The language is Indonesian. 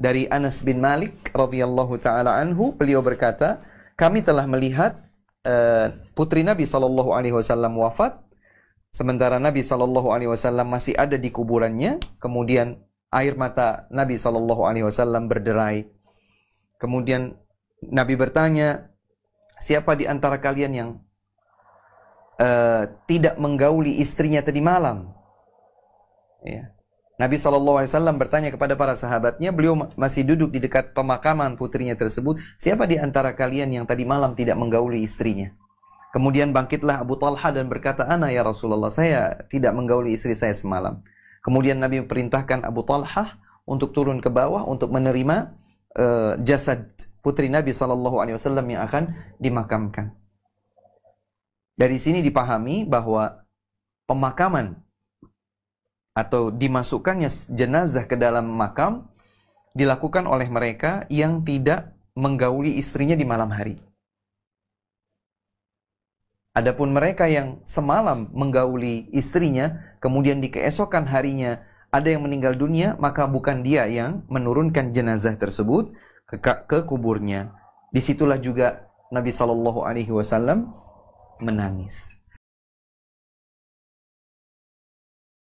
dari Anas bin Malik radhiyallahu taala anhu beliau berkata kami telah melihat uh, putri Nabi sallallahu alaihi wasallam wafat sementara Nabi sallallahu alaihi wasallam masih ada di kuburannya kemudian air mata Nabi sallallahu alaihi wasallam berderai kemudian Nabi bertanya siapa di antara kalian yang uh, tidak menggauli istrinya tadi malam ya Nabi SAW bertanya kepada para sahabatnya, beliau masih duduk di dekat pemakaman putrinya tersebut, siapa di antara kalian yang tadi malam tidak menggauli istrinya? Kemudian bangkitlah Abu Talha dan berkata, Ana ya Rasulullah, saya tidak menggauli istri saya semalam. Kemudian Nabi perintahkan Abu Talha untuk turun ke bawah untuk menerima uh, jasad putri Nabi SAW yang akan dimakamkan. Dari sini dipahami bahwa pemakaman atau dimasukkannya jenazah ke dalam makam dilakukan oleh mereka yang tidak menggauli istrinya di malam hari. Adapun mereka yang semalam menggauli istrinya, kemudian di keesokan harinya ada yang meninggal dunia, maka bukan dia yang menurunkan jenazah tersebut ke, ke kuburnya. Disitulah juga Nabi Shallallahu Alaihi Wasallam menangis.